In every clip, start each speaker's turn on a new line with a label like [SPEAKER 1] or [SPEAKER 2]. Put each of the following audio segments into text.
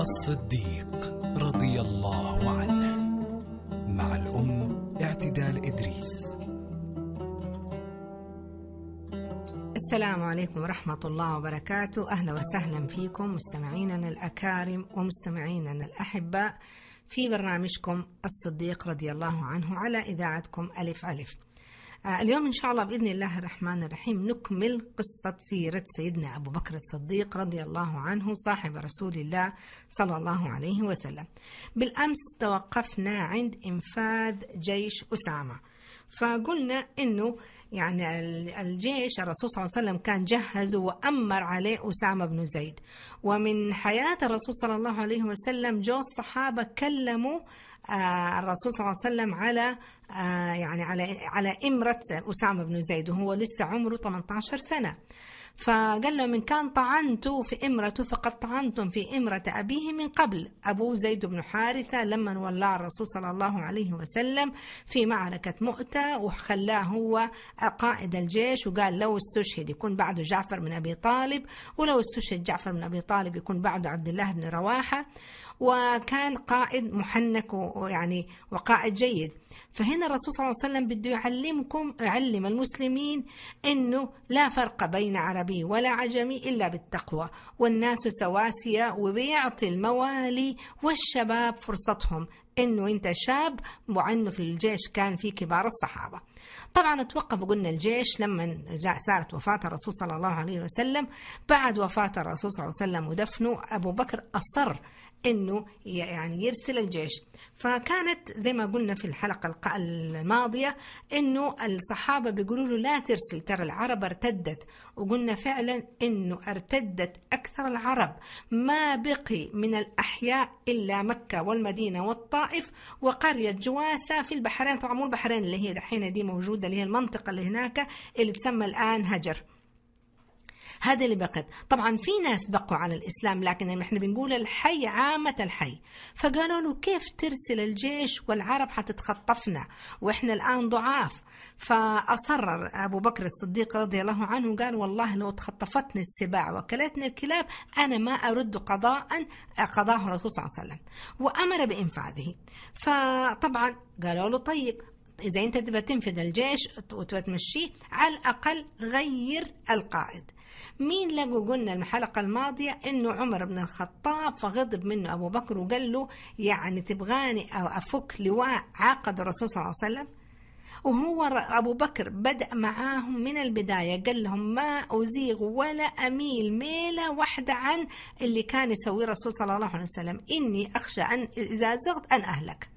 [SPEAKER 1] الصديق رضي الله عنه مع الأم اعتدال إدريس السلام عليكم ورحمة الله وبركاته أهلا وسهلا فيكم مستمعينا الأكارم ومستمعينا الأحباء في برنامجكم الصديق رضي الله عنه على إذاعتكم ألف ألف آه، اليوم إن شاء الله بإذن الله الرحمن الرحيم نكمل قصة سيرة سيدنا أبو بكر الصديق رضي الله عنه صاحب رسول الله صلى الله عليه وسلم بالأمس توقفنا عند إنفاذ جيش أسامة فقلنا انه يعني الجيش الرسول صلى الله عليه وسلم كان جهز وأمر عليه أسامة بن زيد ومن حياة الرسول صلى الله عليه وسلم جو الصحابة كلموا آه، الرسول صلى الله عليه وسلم على آه، يعني على على إمرة أسامة بن زيد وهو لسه عمره 18 سنة فقال لهم إن كان طعنت في امرته فقد طعنتم في امرة أبيه من قبل أبوه زيد بن حارثة لما ولى الرسول صلى الله عليه وسلم في معركة مؤتة وخلاه هو قائد الجيش وقال لو استشهد يكون بعده جعفر بن أبي طالب ولو استشهد جعفر بن أبي طالب يكون بعده عبد الله بن رواحة وكان قائد محنك ويعني وقائد جيد فهنا الرسول صلى الله عليه وسلم بده يعلمكم يعلم المسلمين انه لا فرق بين عربي ولا عجمي الا بالتقوى والناس سواسيه وبيعطي الموالي والشباب فرصتهم انه انت شاب وعنه في الجيش كان في كبار الصحابه. طبعا توقف قلنا الجيش لما صارت وفاه الرسول صلى الله عليه وسلم، بعد وفاه الرسول صلى الله عليه وسلم ودفنه ابو بكر اصر انه يعني يرسل الجيش فكانت زي ما قلنا في الحلقة الماضية انه الصحابة بيقولوا له لا ترسل ترى العرب ارتدت وقلنا فعلا انه ارتدت اكثر العرب ما بقي من الاحياء الا مكة والمدينة والطائف وقرية جواثة في البحرين طبعا مو البحرين اللي هي دحين دي موجودة اللي هي المنطقة اللي هناك اللي تسمى الان هجر هذا اللي بقت طبعا في ناس بقوا على الإسلام لكن احنا بنقول الحي عامة الحي فقالوا له كيف ترسل الجيش والعرب حتتخطفنا وإحنا الآن ضعاف فأصر أبو بكر الصديق رضي الله عنه قال والله لو تخطفتني السباع وكلتني الكلاب أنا ما أرد قضاء قضاه الرسول صلى الله عليه وسلم وأمر بإنفاذه فطبعا قالوا له طيب إذا أنت تبى تنفذ الجيش وتبى تمشيه على الأقل غير القائد مين لقوا قلنا الحلقة الماضية انه عمر بن الخطاب فغضب منه ابو بكر وقال له يعني تبغاني افك لواء عقد الرسول صلى الله عليه وسلم وهو أبو بكر بدأ معاهم من البداية قال لهم ما أزيغ ولا أميل ميلة واحدة عن اللي كان يسويه الرسول صلى الله عليه وسلم إني أخشى أن إذا زغت أن أهلك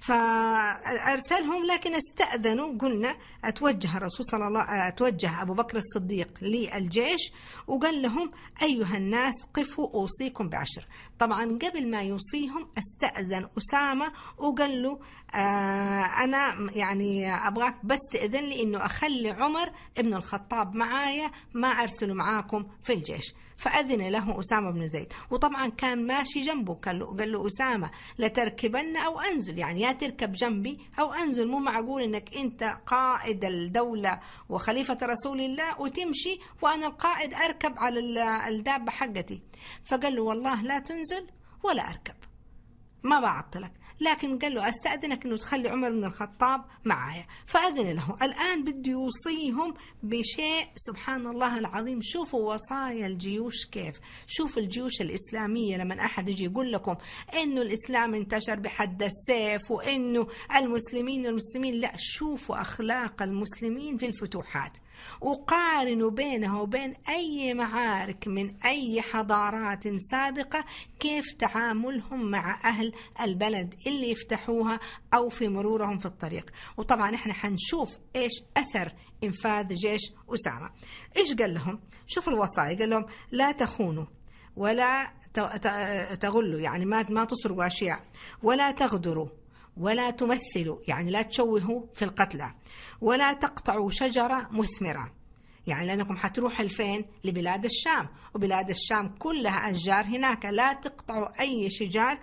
[SPEAKER 1] فأرسلهم لكن استأذنوا قلنا أتوجه الرسول صلى الله أتوجه أبو بكر الصديق للجيش وقال لهم أيها الناس قفوا أوصيكم بعشر طبعا قبل ما يوصيهم استأذن أسامة وقال له آه أنا يعني أبغاك بس تأذن لي أنه أخلي عمر ابن الخطاب معايا ما أرسله معاكم في الجيش فأذن له أسامة بن زيد وطبعا كان ماشي جنبه قال له, قال له أسامة لتركبن أو أنزل يعني لا تركب جنبي أو أنزل مو معقول أنك أنت قائد الدولة وخليفة رسول الله وتمشي وأنا القائد أركب على الدابة حقتي فقال له والله لا تنزل ولا أركب ما بعطلك لكن قال له أستأذنك أنه تخلي عمر بن الخطاب معايا فأذن له الآن بده يوصيهم بشيء سبحان الله العظيم شوفوا وصايا الجيوش كيف شوفوا الجيوش الإسلامية لما أحد يجي يقول لكم أنه الإسلام انتشر بحد السيف وأنه المسلمين والمسلمين لا شوفوا أخلاق المسلمين في الفتوحات وقارنوا بينها وبين أي معارك من أي حضارات سابقة كيف تعاملهم مع أهل البلد اللي يفتحوها أو في مرورهم في الطريق وطبعا احنا حنشوف إيش أثر إنفاذ جيش أسامة إيش قال لهم شوفوا الوصايا قال لهم لا تخونوا ولا تغلوا يعني ما ما تسرقوا أشياء ولا تغدروا ولا تمثلوا يعني لا تشوهوا في القتلى ولا تقطعوا شجرة مثمرة يعني لأنكم حتروحوا لفين لبلاد الشام وبلاد الشام كلها أشجار هناك لا تقطعوا أي شجار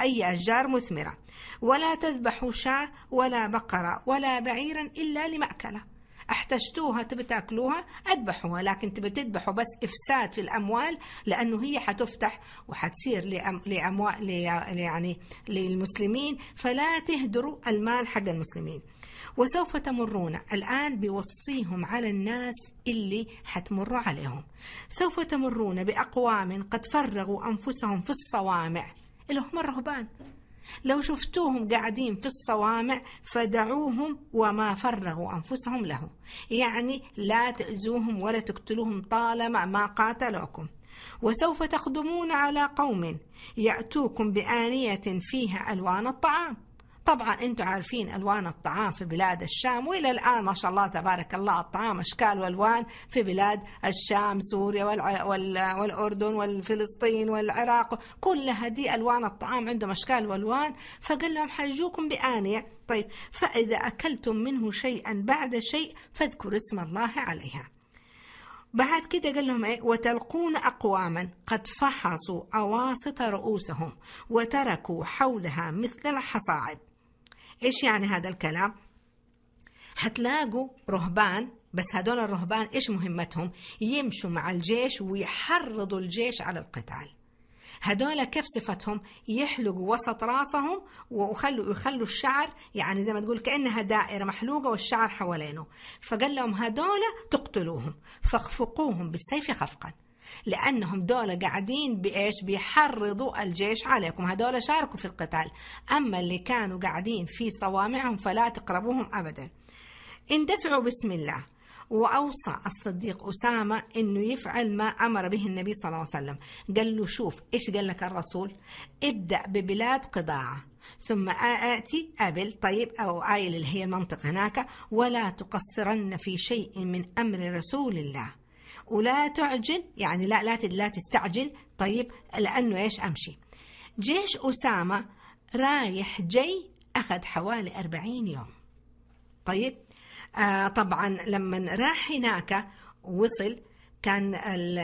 [SPEAKER 1] أي أشجار مثمرة ولا تذبحوا شاة ولا بقرة ولا بعيرا إلا لمأكله احتجتوها تبي تاكلوها اذبحوها لكن تبي تذبحوا بس افساد في الاموال لانه هي حتفتح وحتصير لأموال يعني للمسلمين فلا تهدروا المال حق المسلمين وسوف تمرون الآن بوصيهم على الناس اللي حتمروا عليهم سوف تمرون بأقوام قد فرغوا أنفسهم في الصوامع اللي هم الرهبان لو شفتوهم قاعدين في الصوامع فدعوهم وما فرغوا أنفسهم له يعني لا تأذوهم ولا تقتلوهم طالما ما قاتلوكم وسوف تخدمون على قوم يأتوكم بآنية فيها ألوان الطعام طبعا انتم عارفين الوان الطعام في بلاد الشام والى الان ما شاء الله تبارك الله الطعام اشكال والوان في بلاد الشام سوريا والع... وال... والاردن والفلسطين والعراق كلها دي الوان الطعام عندهم اشكال والوان فقال لهم حيجوكم بانيه طيب فاذا اكلتم منه شيئا بعد شيء فاذكروا اسم الله عليها بعد كده قال لهم ايه وتلقون اقواما قد فحصوا اواسط رؤوسهم وتركوا حولها مثل الحصاعد ايش يعني هذا الكلام حتلاقوا رهبان بس هدول الرهبان ايش مهمتهم يمشوا مع الجيش ويحرضوا الجيش على القتال هدول كيف صفتهم يحلقوا وسط راسهم وخلوا يخلوا الشعر يعني زي ما تقول كانها دائره محلوقه والشعر حوالينه فقال لهم هدول تقتلوهم فاخفقوهم بالسيف خفقا لأنهم دول قاعدين بإيش بيحرضوا الجيش عليكم هدول شاركوا في القتال أما اللي كانوا قاعدين في صوامعهم فلا تقربوهم أبدا اندفعوا بسم الله وأوصى الصديق أسامة أنه يفعل ما أمر به النبي صلى الله عليه وسلم قال له شوف إيش قال لك الرسول ابدأ ببلاد قضاعة ثم آتي أبل طيب أو آيل اللي هي المنطقة هناك ولا تقصرن في شيء من أمر رسول الله ولا تعجل يعني لا لا لا تستعجل طيب لأنه إيش أمشي جيش أسامة رايح جاي أخذ حوالي 40 يوم طيب آه طبعا لما راح هناك وصل كان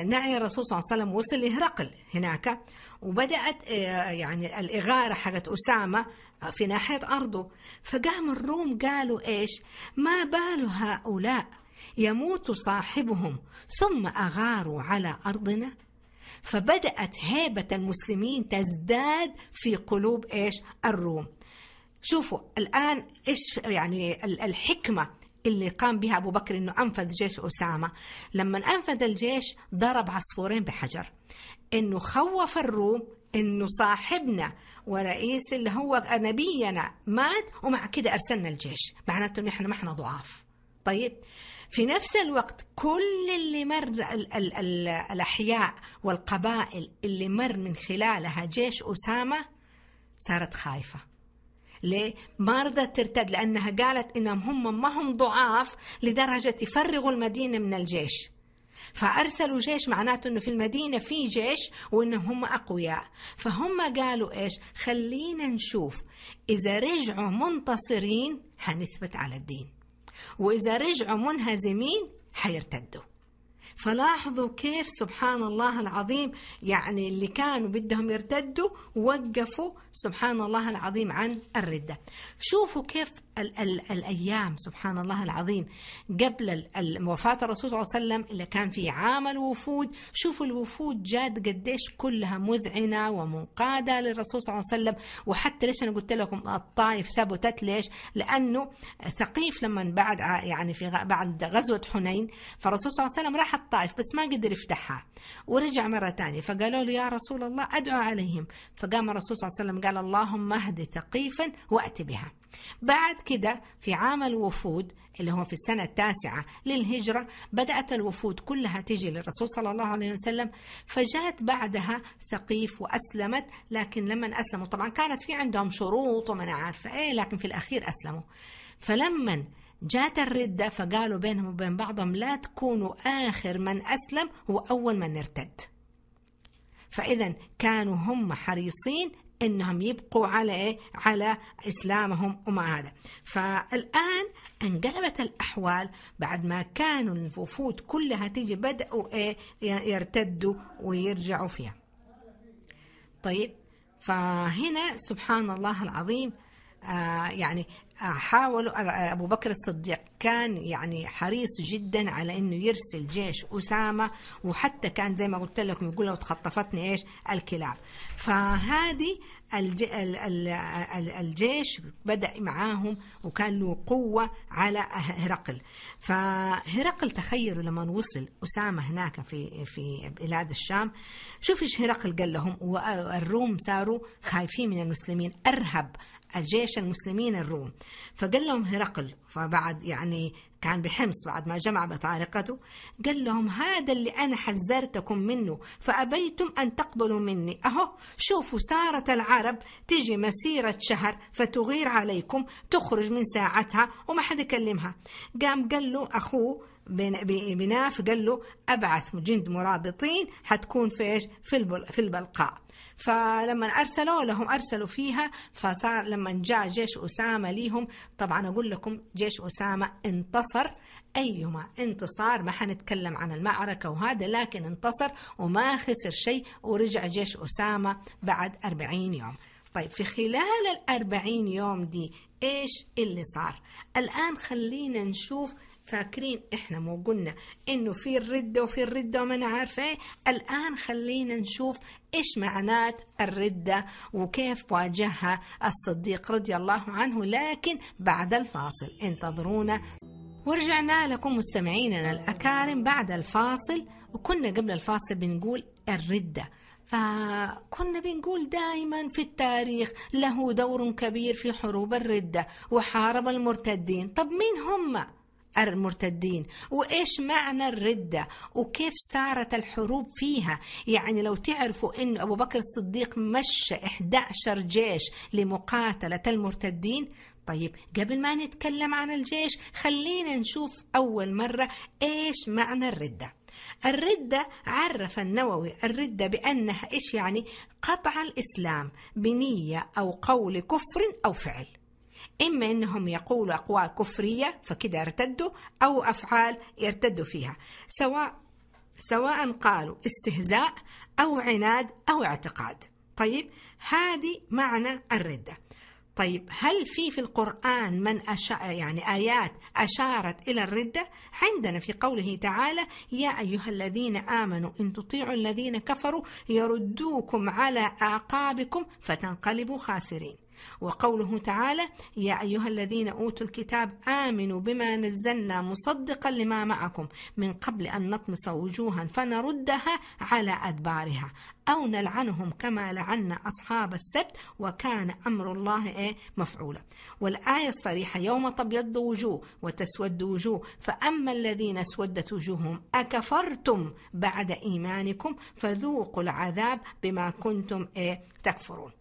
[SPEAKER 1] نعي الرسول صلى الله عليه وسلم وصل لهرقل هناك وبدأت آه، يعني الإغارة حقت أسامة في ناحية أرضه فقام الروم قالوا إيش ما بال هؤلاء يموت صاحبهم ثم اغاروا على ارضنا فبدات هيبه المسلمين تزداد في قلوب ايش الروم شوفوا الان ايش يعني الحكمه اللي قام بها ابو بكر انه انفذ جيش اسامه لما انفذ الجيش ضرب عصفورين بحجر انه خوف الروم انه صاحبنا ورئيس اللي هو نبينا مات ومع كده ارسلنا الجيش معناته ان احنا ما احنا ضعاف طيب في نفس الوقت كل اللي مر ال ال الـ الأحياء والقبائل اللي مر من خلالها جيش أسامة صارت خايفة ليه؟ ما رضت ترتد لأنها قالت إنهم هم ما هم ضعاف لدرجة يفرغوا المدينة من الجيش فأرسلوا جيش معناته أنه في المدينة في جيش وأنهم هم أقوياء فهم قالوا إيش خلينا نشوف إذا رجعوا منتصرين هنثبت على الدين وإذا رجعوا منهزمين حيرتدوا فلاحظوا كيف سبحان الله العظيم يعني اللي كانوا بدهم يرتدوا وقفوا سبحان الله العظيم عن الردة شوفوا كيف ال ال الأيام سبحان الله العظيم قبل وفاة الرسول صلى الله عليه وسلم اللي كان في عام الوفود شوفوا الوفود جاد قديش كلها مذعنة ومنقادة للرسول صلى الله عليه وسلم وحتى ليش أنا قلت لكم الطائف ثبتت ليش لأنه ثقيف لما بعد يعني في بعد غزوة حنين فالرسول صلى الله عليه وسلم راح فتح الطائف بس ما قدر يفتحها ورجع مرة ثانية فقالوا له يا رسول الله أدعو عليهم فقام الرسول صلى الله عليه وسلم قال اللهم اهد ثقيفا وأت بها بعد كده في عام الوفود اللي هو في السنة التاسعة للهجرة بدأت الوفود كلها تجي للرسول صلى الله عليه وسلم فجاءت بعدها ثقيف وأسلمت لكن لما أسلموا طبعا كانت في عندهم شروط ومن عارفة إيه لكن في الأخير أسلموا فلما جات الردة فقالوا بينهم وبين بعضهم لا تكونوا آخر من أسلم هو أول من ارتد فإذا كانوا هم حريصين انهم يبقوا على ايه؟ على اسلامهم وما هذا. فالان انقلبت الاحوال بعد ما كانوا الوفود كلها تيجي بداوا ايه؟ يرتدوا ويرجعوا فيها. طيب فهنا سبحان الله العظيم آه، يعني حاولوا آه، ابو بكر الصديق كان يعني حريص جدا على انه يرسل جيش اسامه وحتى كان زي ما قلت لكم يقول لو تخطفتني ايش الكلاب فهذه الجيش بدا معاهم وكان له قوه على أه-، هرقل فهرقل تخيلوا لما وصل اسامه هناك في في بلاد الشام شوف ايش هرقل قال لهم والروم صاروا خايفين من المسلمين ارهب الجيش المسلمين الروم فقال لهم هرقل فبعد يعني كان بحمص بعد ما جمع بطارقته قال لهم هذا اللي أنا حذرتكم منه فأبيتم أن تقبلوا مني أهو شوفوا سارة العرب تجي مسيرة شهر فتغير عليكم تخرج من ساعتها وما حد يكلمها قام قال له أخوه بناف قال له ابعث جند مرابطين حتكون في ايش؟ في البلقاء فلما أرسلوا لهم أرسلوا فيها فصار لما جاء جيش أسامة ليهم طبعا أقول لكم جيش أسامة انتصر أيما انتصار ما حنتكلم عن المعركة وهذا لكن انتصر وما خسر شيء ورجع جيش أسامة بعد 40 يوم طيب في خلال الأربعين يوم دي إيش اللي صار الآن خلينا نشوف فاكرين احنا مو قلنا انه في الردة وفي الردة وما انا عارفة ايه الان خلينا نشوف ايش معنات الردة وكيف واجهها الصديق رضي الله عنه لكن بعد الفاصل انتظرونا ورجعنا لكم مستمعينا الأكارم بعد الفاصل وكنا قبل الفاصل بنقول الردة فكنا بنقول دائما في التاريخ له دور كبير في حروب الردة وحارب المرتدين طب مين هم؟ المرتدين وإيش معنى الردة وكيف صارت الحروب فيها يعني لو تعرفوا أن أبو بكر الصديق مشى 11 جيش لمقاتلة المرتدين طيب قبل ما نتكلم عن الجيش خلينا نشوف أول مرة إيش معنى الردة الردة عرف النووي الردة بأنها إيش يعني قطع الإسلام بنية أو قول كفر أو فعل إما أنهم يقولوا أقوال كفرية فكده ارتدوا أو أفعال يرتدوا فيها سواء سواء قالوا استهزاء أو عناد أو اعتقاد طيب هذه معنى الردة طيب هل في في القرآن من أشاء يعني آيات أشارت إلى الردة؟ عندنا في قوله تعالى: يا أيها الذين آمنوا إن تطيعوا الذين كفروا يردوكم على أعقابكم فتنقلبوا خاسرين. وقوله تعالى يا أيها الذين أوتوا الكتاب آمنوا بما نزلنا مصدقا لما معكم من قبل أن نطمس وجوها فنردها على أدبارها أو نلعنهم كما لعنا أصحاب السبت وكان أمر الله إيه، مفعولا والآية الصريحة يوم تبيض وجوه وتسود وجوه فأما الذين اسودت وجوههم أكفرتم بعد إيمانكم فذوقوا العذاب بما كنتم إيه، تكفرون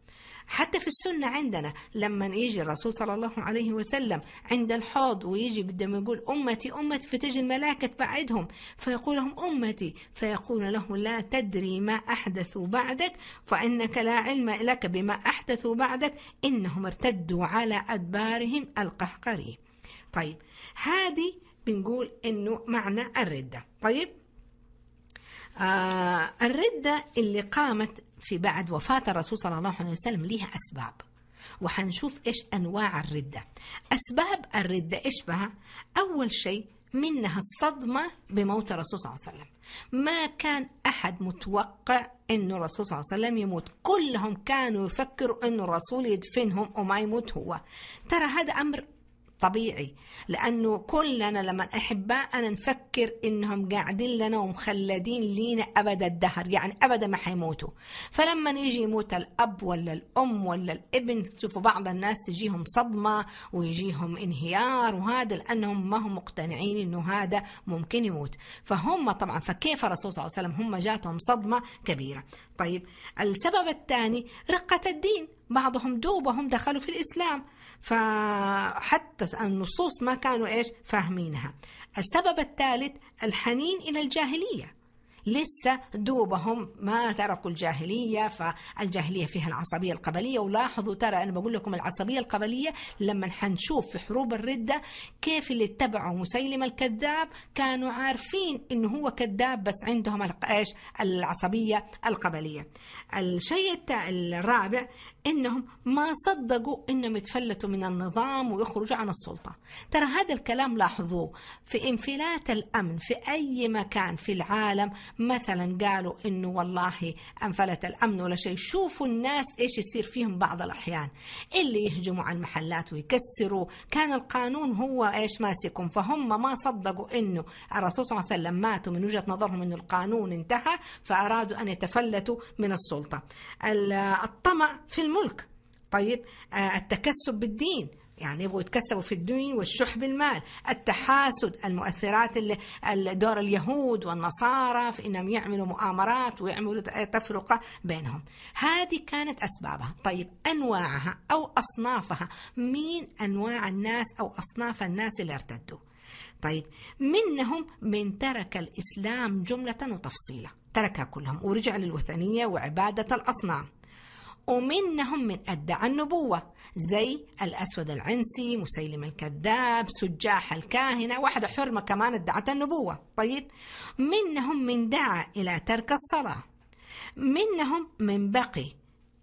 [SPEAKER 1] حتى في السنة عندنا لما يجي الرسول صلى الله عليه وسلم عند الحوض ويجي بدهم يقول أمتي أمتي فتجي الملائكة تبعدهم فيقول لهم أمتي فيقول له لا تدري ما أحدثوا بعدك فإنك لا علم لك بما أحدثوا بعدك إنهم ارتدوا على أدبارهم القهقري طيب هذه بنقول إنه معنى الردة طيب آه الردة اللي قامت في بعد وفاة الرسول صلى الله عليه وسلم ليها أسباب وحنشوف إيش أنواع الردة أسباب الردة إيش بها أول شيء منها الصدمة بموت الرسول صلى الله عليه وسلم ما كان أحد متوقع أنه الرسول صلى الله عليه وسلم يموت كلهم كانوا يفكروا أنه الرسول يدفنهم وما يموت هو ترى هذا أمر طبيعي لأنه كلنا لما أحبائنا نفكر إنهم قاعدين لنا ومخلدين لينا أبد الدهر يعني أبدا ما حيموتوا فلما يجي يموت الأب ولا الأم ولا الابن تشوفوا بعض الناس تجيهم صدمة ويجيهم انهيار وهذا لأنهم ما هم مقتنعين إنه هذا ممكن يموت فهم طبعا فكيف الرسول صلى الله عليه وسلم هم جاتهم صدمة كبيرة طيب السبب الثاني رقة الدين بعضهم دوبهم دخلوا في الإسلام فحتى النصوص ما كانوا إيش فاهمينها السبب الثالث الحنين إلى الجاهلية لسه دوبهم ما تركوا الجاهلية فالجاهلية فيها العصبية القبلية ولاحظوا ترى أنا بقول لكم العصبية القبلية لما حنشوف في حروب الردة كيف اللي اتبعوا مسيلم الكذاب كانوا عارفين إنه هو كذاب بس عندهم إيش العصبية القبلية الشيء الرابع انهم ما صدقوا انهم يتفلتوا من النظام ويخرجوا عن السلطه ترى هذا الكلام لاحظوه في انفلات الامن في اي مكان في العالم مثلا قالوا انه والله انفلت الامن ولا شيء شوفوا الناس ايش يصير فيهم بعض الاحيان اللي يهجموا على المحلات ويكسروا كان القانون هو ايش ماسكهم فهم ما صدقوا انه الرسول صلى الله عليه وسلم ماتوا من وجهه نظرهم انه القانون انتهى فارادوا ان يتفلتوا من السلطه الطمع في الملك طيب آه، التكسب بالدين يعني يبغوا يتكسبوا في الدين والشح بالمال التحاسد المؤثرات اللي دور اليهود والنصارى في انهم يعملوا مؤامرات ويعملوا تفرقه بينهم هذه كانت اسبابها طيب انواعها او اصنافها مين انواع الناس او اصناف الناس اللي ارتدوا طيب منهم من ترك الاسلام جمله وتفصيلا تركها كلهم ورجع للوثنيه وعباده الاصنام ومنهم من أدعى النبوة زي الأسود العنسي مسيلم الكذاب سجاح الكاهنة واحدة حرمة كمان ادعت النبوة طيب منهم من دعا إلى ترك الصلاة منهم من بقي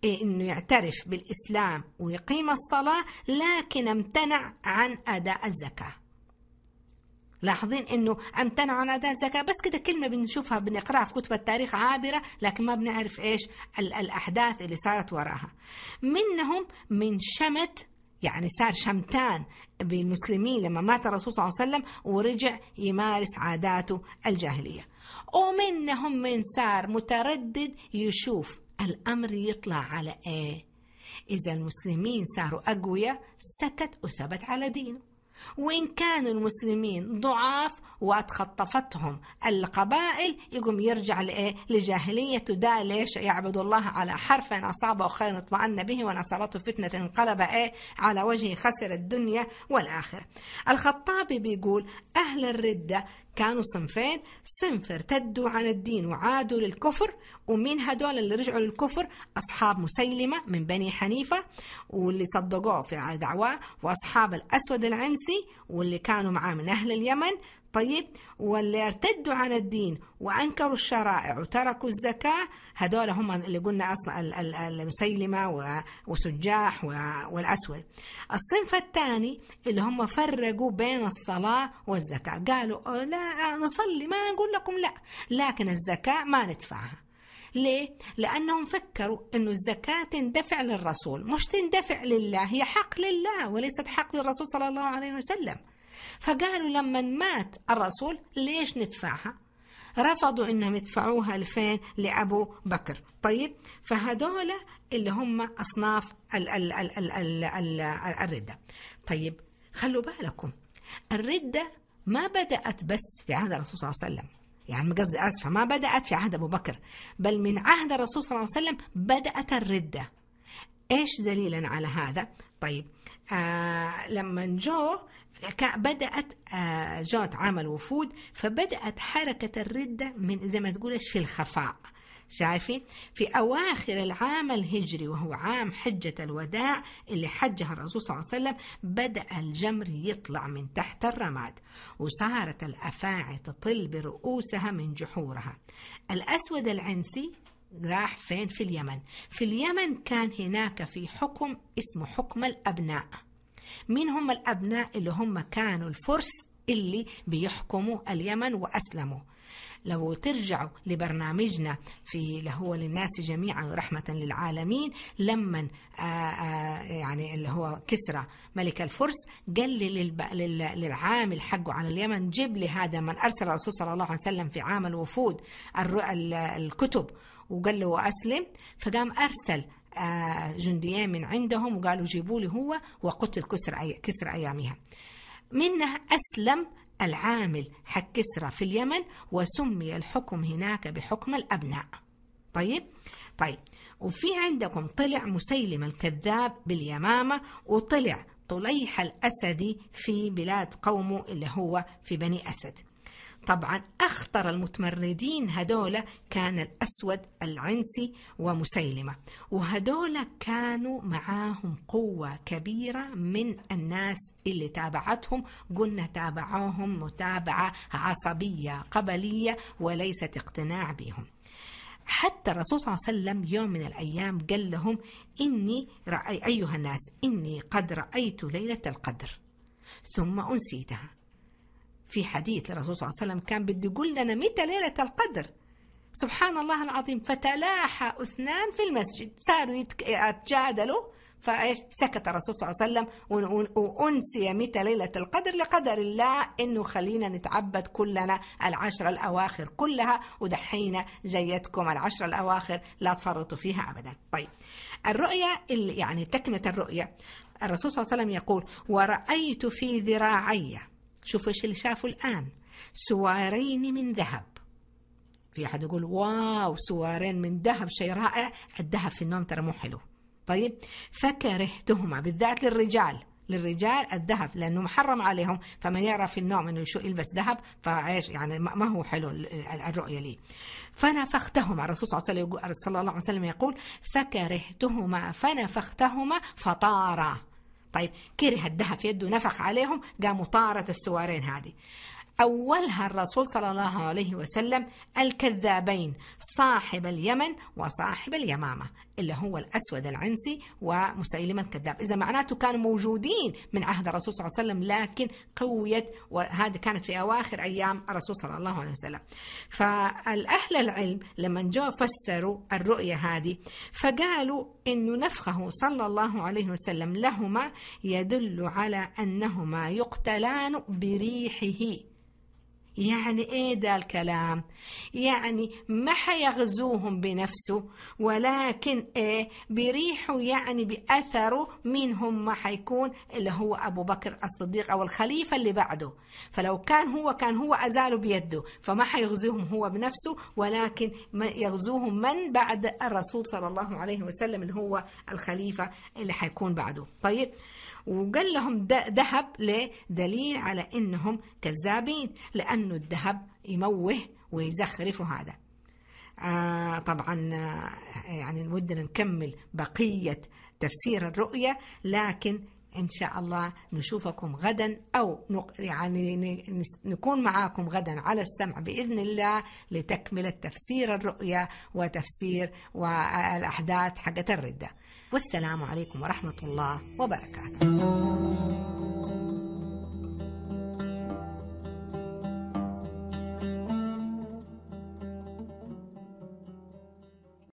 [SPEAKER 1] انه يعترف بالاسلام ويقيم الصلاه لكن امتنع عن اداء الزكاه لاحظين انه امتنعوا عن اداء الزكاه بس كده كلمه بنشوفها بنقراها في كتب التاريخ عابره لكن ما بنعرف ايش الاحداث اللي صارت وراها منهم من شمت يعني صار شمتان بالمسلمين لما مات الرسول صلى الله عليه وسلم ورجع يمارس عاداته الجاهلية ومنهم من صار متردد يشوف الأمر يطلع على إيه إذا المسلمين صاروا أقوياء سكت وثبت على دينه وإن كان المسلمين ضعاف واتخطفتهم القبائل يقوم يرجع لإيه؟ لجاهلية دا ليش يعبد الله على حرف أصابه خير اطمأن به وإن أصابته فتنة انقلب إيه؟ على وجه خسر الدنيا والآخرة الخطابي بيقول أهل الردة كانوا صنفين صنف ارتدوا عن الدين وعادوا للكفر ومن هدول اللي رجعوا للكفر أصحاب مسيلمة من بني حنيفة واللي صدقوه في دعواه وأصحاب الأسود العنسي واللي كانوا معاه من أهل اليمن طيب واللي ارتدوا عن الدين وانكروا الشرائع وتركوا الزكاه هذول هم اللي قلنا اصلا المسيلمه وسجاح والاسود الصنف الثاني اللي هم فرقوا بين الصلاه والزكاه قالوا لا نصلي ما نقول لكم لا لكن الزكاه ما ندفعها ليه؟ لأنهم فكروا أن الزكاة تندفع للرسول مش تندفع لله هي حق لله وليست حق للرسول صلى الله عليه وسلم فقالوا لما مات الرسول ليش ندفعها رفضوا انهم يدفعوها لفين لابو بكر طيب فهذولا اللي هم اصناف ال ال ال ال ال ال الرده طيب خلوا بالكم الرده ما بدات بس في عهد الرسول صلى الله عليه وسلم يعني قصدي اسفه ما بدات في عهد ابو بكر بل من عهد الرسول صلى الله عليه وسلم بدات الرده ايش دليلا على هذا طيب آه لما جو بدأت آه، جات عام الوفود فبدأت حركة الردة من زي ما تقولش في الخفاء شايفين في أواخر العام الهجري وهو عام حجة الوداع اللي حجها الرسول صلى الله عليه وسلم بدأ الجمر يطلع من تحت الرماد وصارت الأفاعي تطل برؤوسها من جحورها الأسود العنسي راح فين في اليمن في اليمن كان هناك في حكم اسمه حكم الأبناء مين هم الأبناء اللي هم كانوا الفرس اللي بيحكموا اليمن وأسلموا لو ترجعوا لبرنامجنا في اللي هو للناس جميعا ورحمة للعالمين لما آه، آه، يعني اللي هو كسرى ملك الفرس قال للعامل حقه على اليمن جيب لي هذا من أرسل الرسول صلى الله عليه وسلم في عام الوفود الكتب وقال له أسلم فقام أرسل آه، جنديين من عندهم وقالوا جيبوا لي هو وقتل كسر كسر أيامها منها أسلم العامل حق كسرى في اليمن وسمي الحكم هناك بحكم الأبناء طيب طيب وفي عندكم طلع مسيلم الكذاب باليمامة وطلع طليح الأسدي في بلاد قومه اللي هو في بني أسد طبعا أخطر المتمردين هدول كان الأسود العنسي ومسيلمة وهدول كانوا معاهم قوة كبيرة من الناس اللي تابعتهم قلنا تابعوهم متابعة عصبية قبلية وليست اقتناع بهم حتى الرسول صلى الله عليه وسلم يوم من الأيام قال لهم إني رأي أيها الناس إني قد رأيت ليلة القدر ثم أنسيتها في حديث الرسول صلى الله عليه وسلم كان بده يقول لنا متى ليلة القدر سبحان الله العظيم فتلاحى اثنان في المسجد صاروا يتجادلوا فايش سكت الرسول صلى الله عليه وسلم وانسي متى ليله القدر لقدر الله انه خلينا نتعبد كلنا العشر الاواخر كلها ودحينا جيتكم العشر الاواخر لا تفرطوا فيها ابدا طيب اللي يعني تكمله الرؤيه الرسول صلى الله عليه وسلم يقول ورايت في ذراعي شوفوا ايش اللي شافه الآن سوارين من ذهب في أحد يقول واو سوارين من ذهب شيء رائع الذهب في النوم ترى مو حلو طيب فكرهتهما بالذات للرجال للرجال الذهب لانه محرم عليهم فمن يرى في النوم انه شو يلبس ذهب فايش يعني ما هو حلو الرؤيه لي فنفختهما الرسول صلى الله عليه وسلم يقول فكرهتهما فنفختهما فطارا طيب كره الذهب في يده نفخ عليهم قام طارت السوارين هذه أولها الرسول صلى الله عليه وسلم الكذابين صاحب اليمن وصاحب اليمامة اللي هو الأسود العنسي ومسيلمة الكذاب إذا معناته كانوا موجودين من عهد الرسول صلى الله عليه وسلم لكن قويت وهذه كانت في أواخر أيام الرسول صلى الله عليه وسلم فالأهل العلم لما جو فسروا الرؤية هذه فقالوا أن نفخه صلى الله عليه وسلم لهما يدل على أنهما يقتلان بريحه يعني ايه ده الكلام يعني ما حيغزوهم بنفسه ولكن ايه بريحه يعني باثره منهم ما حيكون اللي هو ابو بكر الصديق او الخليفه اللي بعده فلو كان هو كان هو ازاله بيده فما حيغزوهم هو بنفسه ولكن يغزوهم من بعد الرسول صلى الله عليه وسلم اللي هو الخليفه اللي حيكون بعده طيب وقال لهم ذهب لدليل على انهم كذابين لان انه الذهب يموه ويزخرف هذا آه طبعا آه، يعني ودنا نكمل بقية تفسير الرؤية لكن إن شاء الله نشوفكم غدا أو يعني نكون معاكم غدا على السمع بإذن الله لتكملة تفسير الرؤية وتفسير والأحداث حقت الردة والسلام عليكم ورحمة الله وبركاته